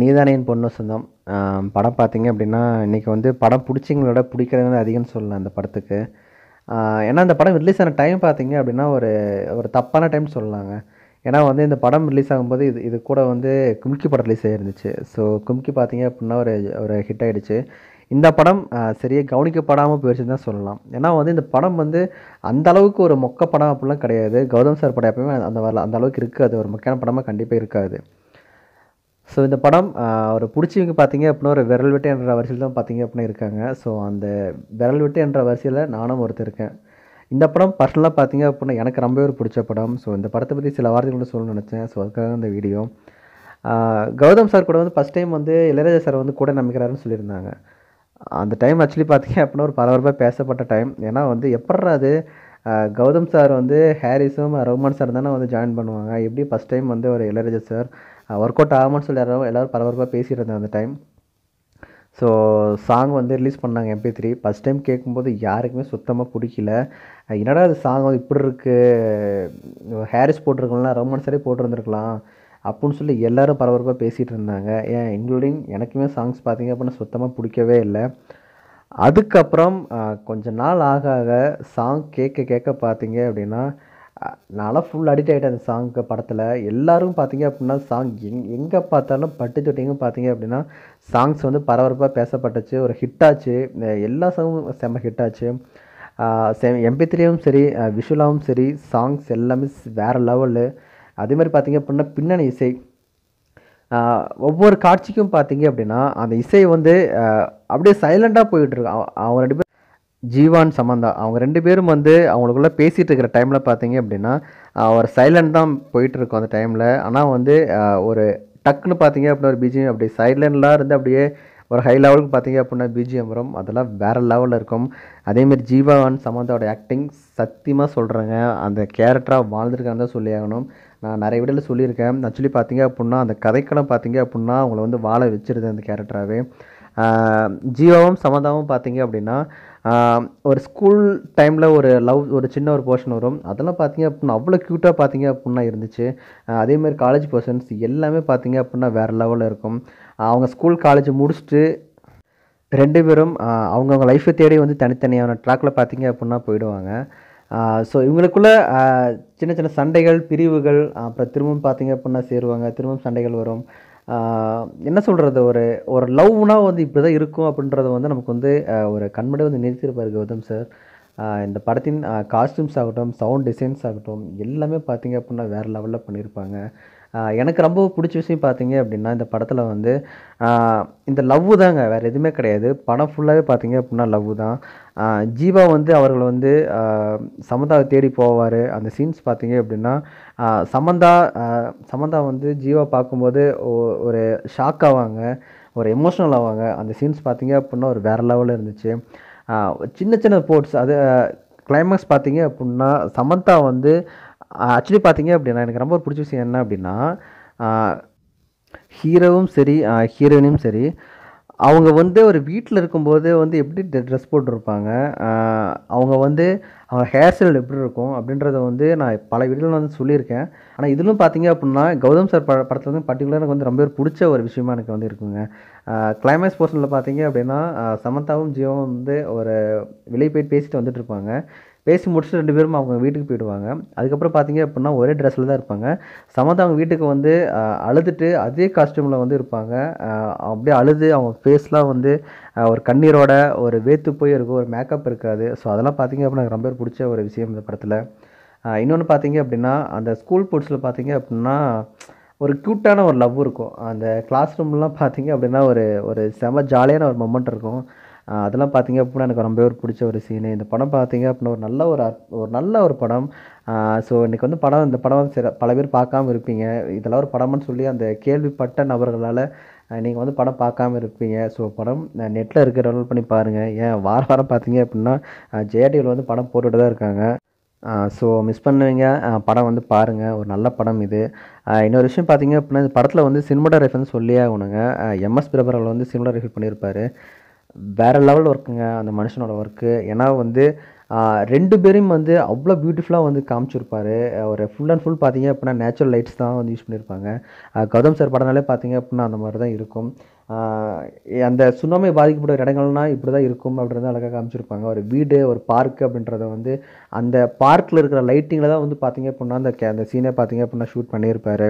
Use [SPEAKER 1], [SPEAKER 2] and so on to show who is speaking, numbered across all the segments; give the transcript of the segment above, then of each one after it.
[SPEAKER 1] நீதானையின் பொண்ணு சொந்தம் படம் பார்த்தீங்க அப்படின்னா இன்றைக்கி வந்து படம் பிடிச்சிங்களோட பிடிக்கிறது அதிகம் அதிகம்னு சொல்லலாம் அந்த படத்துக்கு ஏன்னா அந்த படம் ரிலீஸ் ஆன டைம் பார்த்தீங்க அப்படின்னா ஒரு ஒரு தப்பான டைம் சொல்லலாங்க ஏன்னா வந்து இந்த படம் ரிலீஸ் ஆகும்போது இது இது கூட வந்து கும்கி படம் ரிலீஸ் ஆகிருந்துச்சு ஸோ கும்கி பார்த்தீங்க அப்படின்னா ஒரு ஒரு ஹிட் ஆகிடுச்சு இந்த படம் சரியாக கவனிக்கப்படாமல் போயிடுச்சுன்னு தான் சொல்லலாம் ஏன்னா வந்து இந்த படம் வந்து அந்த அளவுக்கு ஒரு மொக்க படம் அப்படிலாம் கிடையாது கௌதம் சார் படம் எப்பயுமே அந்த வரல அந்த அளவுக்கு இருக்காது ஒரு மொக்கையான படமாக கண்டிப்பாக இருக்காது ஸோ இந்த படம் ஒரு பிடிச்சவங்க பார்த்தீங்க அப்படின்னா ஒரு விரல் வெட்டு என்ற வரிசையில் தான் பார்த்தீங்க அப்படின்னா இருக்காங்க ஸோ அந்த விரல் வெட்டு என்ற வரிசையில் நானும் ஒருத்தர் இருக்கேன் இந்த படம் பர்சனலாக பார்த்தீங்க அப்படின்னா எனக்கு ரொம்பவே ஒரு பிடிச்ச படம் ஸோ இந்த படத்தை பற்றி சில வார்த்தைகள் கூட சொல்லணும்னு நினச்சேன் ஸோ அதுக்காக இந்த வீடியோ கௌதம் சார் கூட வந்து ஃபஸ்ட் டைம் வந்து இளையராஜா சார் வந்து கூட நம்பிக்கிறாருன்னு சொல்லியிருந்தாங்க அந்த டைம் ஆக்சுவலி பார்த்தீங்க அப்படின்னா ஒரு பரபரப்பாக பேசப்பட்ட டைம் ஏன்னா வந்து எப்பட்றா அது கௌதம் சார் வந்து ஹாரிஸும் ரகுமான் சார் தானே வந்து ஜாயின் பண்ணுவாங்க எப்படி ஃபஸ்ட் டைம் வந்து ஒரு இளையராஜா சார் ஒர்க் அவுட் ஆகாமல் சொல்லி யாரோ எல்லோரும் பரபரப்பாக பேசிகிட்டு அந்த டைம் ஸோ சாங் வந்து ரிலீஸ் பண்ணாங்க எம்பி த்ரீ ஃபஸ்ட் டைம் கேட்கும்போது யாருக்குமே சுத்தமாக பிடிக்கல என்னடா அது சாங் வந்து இப்படி இருக்குது ஹேரிஸ் போட்டிருக்கலாம் ரொமான்ஸரே போட்டிருந்துருக்கலாம் அப்புடின்னு சொல்லி எல்லோரும் பரபரப்பாக பேசிகிட்டு இருந்தாங்க ஏன் இன்க்ளூடிங் எனக்குமே சாங்ஸ் பார்த்திங்க அப்படின்னா சுத்தமாக பிடிக்கவே இல்லை அதுக்கப்புறம் கொஞ்ச நாள் ஆக ஆக சாங் கேட்க கேட்க பார்த்தீங்க அப்படின்னா நான்லாம் ஃபுல் அடிக்ட் ஆகிட்டேன் அந்த சாங்க்கு படத்தில் எல்லோரும் பார்த்தீங்க அப்படின்னா சாங் எங் எங்கே பார்த்தாலும் பட்டு தொட்டிங்க பார்த்தீங்க அப்படின்னா சாங்ஸ் வந்து பரபரப்பாக பேசப்பட்டுச்சு ஒரு ஹிட்டாச்சு எல்லா சாங்கும் செம்ம ஹிட்டாச்சு செம் எம்பி த்ரீயும் சரி விஷுவலாகவும் சரி சாங்ஸ் எல்லாமே வேறு லெவலு அதேமாதிரி பார்த்தீங்க அப்படின்னா பின்னணி இசை ஒவ்வொரு காட்சிக்கும் பார்த்தீங்க அப்படின்னா அந்த இசை வந்து அப்படியே சைலண்ட்டாக போயிட்டுருக்கான் அவன் ரெண்டு பேர் ஜீவான் சமந்தா அவங்க ரெண்டு பேரும் வந்து அவங்களுக்குள்ளே பேசிகிட்டு இருக்கிற டைமில் பார்த்தீங்க அப்படின்னா அவர் சைலண்ட் தான் போயிட்டுருக்கும் அந்த டைமில் ஆனால் வந்து ஒரு டக்குன்னு பார்த்தீங்க அப்படின்னா ஒரு பிஜிஎம் அப்படி சைலண்ட்லாம் இருந்து அப்படியே ஒரு ஹை லெவலுக்கு பார்த்தீங்க அப்படின்னா பிஜிஎம் வரும் அதெல்லாம் வேறு லெவலில் இருக்கும் அதேமாரி ஜீவான் சமந்தாவோட ஆக்டிங் சத்தியமாக சொல்கிறேங்க அந்த கேரக்டராக வாழ்ந்துருக்காங்க தான் சொல்லி ஆகணும் நான் நிறைய விடல சொல்லியிருக்கேன் ஆக்சுவலி பார்த்தீங்க அப்படின்னா அந்த கதைக்கெல்லாம் பார்த்தீங்க அப்படின்னா அவங்கள வந்து வாழ வச்சிருது அந்த கேரக்டராகவே ஜீவாவும் சமதாவும் பார்த்தீங்க அப்படின்னா ஒரு ஸ்கூல் டைமில் ஒரு லவ் ஒரு சின்ன ஒரு போர்ஷன் வரும் அதெல்லாம் பார்த்தீங்க அப்படின்னா அவ்வளோ க்யூட்டாக பார்த்தீங்க அப்படின்னா இருந்துச்சு அதேமாதிரி காலேஜ் போர்ஷன்ஸ் எல்லாமே பார்த்தீங்க அப்படின்னா வேறு லெவலில் இருக்கும் அவங்க ஸ்கூல் காலேஜ் முடிச்சுட்டு ரெண்டு பேரும் அவங்கவுங்க லைஃப்பை தேடி வந்து தனித்தனியான ட்ராக்கில் பார்த்தீங்க அப்படின்னா போயிடுவாங்க ஸோ இவங்களுக்குள்ள சின்ன சின்ன சண்டைகள் பிரிவுகள் அப்புறம் திரும்பவும் பார்த்தீங்க அப்படின்னா சேருவாங்க திரும்பவும் சண்டைகள் வரும் என்ன சொல்கிறது ஒரு ஒரு லவ்னால் வந்து இப்படி தான் இருக்கும் அப்படின்றத வந்து நமக்கு வந்து ஒரு கண்மடை வந்து நிறுத்தியிருப்பார் கௌதம் சார் இந்த படத்தின் காஸ்டியூம்ஸ் ஆகட்டும் சவுண்ட் டிசைன்ஸ் ஆகட்டும் எல்லாமே பார்த்திங்க அப்படின்னா வேறு லெவலில் பண்ணியிருப்பாங்க எனக்கு ரொம்ப பிடிச்ச விஷயம் பார்த்தீங்க அப்படின்னா இந்த படத்தில் வந்து இந்த லவ் தாங்க வேறு எதுவுமே கிடையாது படம் ஃபுல்லாகவே பார்த்தீங்க அப்படின்னா லவ் தான் ஜீவா வந்து அவர்கள் வந்து சமந்தாவை தேடி போவார் அந்த சீன்ஸ் பார்த்தீங்க அப்படின்னா சமந்தா சமந்தா வந்து ஜீவா பார்க்கும்போது ஒரு ஷாக் ஆவாங்க ஒரு எமோஷ்னல் ஆவாங்க அந்த சீன்ஸ் பார்த்தீங்க அப்படின்னா ஒரு வேறு லெவலில் இருந்துச்சு சின்ன சின்ன போர்ட்ஸ் அது கிளைமேக்ஸ் பார்த்தீங்க அப்படின்னா சமந்தா வந்து ஆக்சுவலி பார்த்தீங்க அப்படின்னா எனக்கு ரொம்ப பிடிச்ச விஷயம் என்ன அப்படின்னா ஹீரோவும் சரி ஹீரோயினும் சரி அவங்க வந்து ஒரு வீட்டில் இருக்கும்போது வந்து எப்படி ட்ரெஸ் போட்டிருப்பாங்க அவங்க வந்து அவங்க ஹேர் ஸ்டைல் எப்படி இருக்கும் அப்படின்றத வந்து நான் பல வீடுகளில் வந்து சொல்லியிருக்கேன் ஆனால் இதிலும் பார்த்தீங்க அப்படின்னா கௌதம் சார் ப படத்தில் வந்து பர்டிகுலராக எனக்கு வந்து ரொம்ப பிடிச்ச ஒரு விஷயமா எனக்கு வந்து இருக்குங்க கிளைமேக்ஸ் போர்ஷனில் பார்த்தீங்க அப்படின்னா சமந்தாவும் ஜியோவும் வந்து ஒரு விலை போய் பேசிட்டு வந்துட்டு இருப்பாங்க பேசி முடிச்சுட்டு ரெண்டு பேரும் அவங்க வீட்டுக்கு போயிடுவாங்க அதுக்கப்புறம் பார்த்திங்க அப்படின்னா ஒரே ட்ரெஸ்ஸில் தான் இருப்பாங்க சமந்தா அவங்க வீட்டுக்கு வந்து அழுதுட்டு அதே காஸ்டியூமில் வந்து இருப்பாங்க அப்படியே அழுது அவங்க ஃபேஸ்லாம் வந்து ஒரு கண்ணீரோட ஒரு வேத்து போய் இருக்கும் ஒரு மேக்கப் இருக்காது ஸோ அதெல்லாம் பார்த்திங்க அப்படின்னா ரொம்ப பிடிச்ச ஒரு விஷயம் இந்த படத்தில் இன்னொன்று பார்த்தீங்க அப்படின்னா அந்த ஸ்கூல் போட்ஸில் பார்த்திங்க அப்படின்னா ஒரு க்யூட்டான ஒரு லவ் இருக்கும் அந்த கிளாஸ் ரூம்லாம் பார்த்திங்க அப்படின்னா ஒரு ஒரு செம ஜாலியான ஒரு மொமெண்ட் இருக்கும் அதெல்லாம் பார்த்திங்க அப்படின்னா எனக்கு ரொம்பவே ஒரு பிடிச்ச ஒரு சீனு இந்த படம் பார்த்திங்க அப்படின்னா ஒரு நல்ல ஒரு ஒரு நல்ல ஒரு படம் ஸோ இன்றைக்கி வந்து படம் இந்த படம் சில பல பேர் பார்க்காம இருப்பீங்க இதெல்லாம் ஒரு படம்னு சொல்லி அந்த கேள்விப்பட்ட நபர்களால் நீங்கள் வந்து படம் பார்க்காம இருப்பீங்க ஸோ படம் நெட்டில் இருக்கிற டவுன்லோட் பண்ணி பாருங்கள் ஏன் வார வாரம் பார்த்தீங்க அப்படின்னா ஜேடிவில் வந்து படம் போட்டுகிட்டு தான் இருக்காங்க ஸோ மிஸ் பண்ணுவீங்க படம் வந்து பாருங்கள் ஒரு நல்ல படம் இது இன்னொரு விஷயம் பார்த்தீங்க அப்படின்னா இந்த படத்தில் வந்து சினிமாடோகிராஃபி வந்து சொல்லியே ஆகணுங்க எம்எஸ் பிரபர் வந்து சினிமாடோகிராஃபி பண்ணியிருப்பார் வேறு லெவல் ஒர்க்குங்க அந்த மனுஷனோட ஒர்க்கு ஏன்னா வந்து ரெண்டு பேரையும் வந்து அவ்வளோ பியூட்டிஃபுல்லாக வந்து காமிச்சிருப்பார் ஒரு ஃபுல் அண்ட் ஃபுல் பார்த்தீங்க அப்படின்னா நேச்சுரல் லைட்ஸ் தான் வந்து யூஸ் பண்ணியிருப்பாங்க கௌதம் சார் படம்னாலே பார்த்தீங்க அப்படின்னா அந்த மாதிரி தான் இருக்கும் அந்த சுனாமி பாதிக்கப்பட்ட இடங்கள்னா இப்படி தான் இருக்கும் அப்படின்றத அழகாக காமிச்சிருப்பாங்க ஒரு வீடு ஒரு பார்க் அப்படின்றத வந்து அந்த பார்க்கில் இருக்கிற லைட்டிங்கில் தான் வந்து பார்த்திங்க அப்படின்னா அந்த கே அந்த சீனை பார்த்திங்க அப்படின்னா ஷூட் பண்ணியிருப்பார்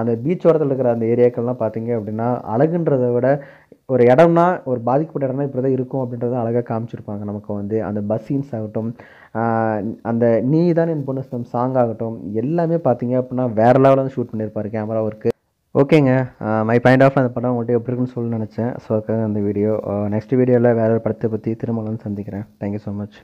[SPEAKER 1] அந்த பீச் ஓரத்தில் இருக்கிற அந்த ஏரியாக்கள்லாம் பார்த்திங்க அப்படின்னா அழகுன்றதை விட ஒரு இடம்னா ஒரு பாதிக்கப்பட்ட இடம்னா இப்படி தான் இருக்கும் அப்படின்றத அழகாக காமிச்சிருப்பாங்க நமக்கு வந்து அந்த பஸ் சீன்ஸ் ஆகட்டும் அந்த நீ தான் என் பொண்ணு சாங் ஆகட்டும் எல்லாமே பார்த்திங்க அப்படின்னா வேறு லெவலில் ஷூட் பண்ணியிருப்பார் கேமரா ஒர்க்கு ஓகேங்க மை பாயிண்ட் ஆஃப் அந்த படம் உங்கள்கிட்ட எப்படி இருக்குன்னு சொல்லி நினச்சேன் ஸோ அதுக்காக அந்த வீடியோ நெக்ஸ்ட் வீடியோவில் வேறு ஒரு படத்தை பற்றி திரும்பவும் சந்திக்கிறேன் தேங்க்யூ ஸோ மச்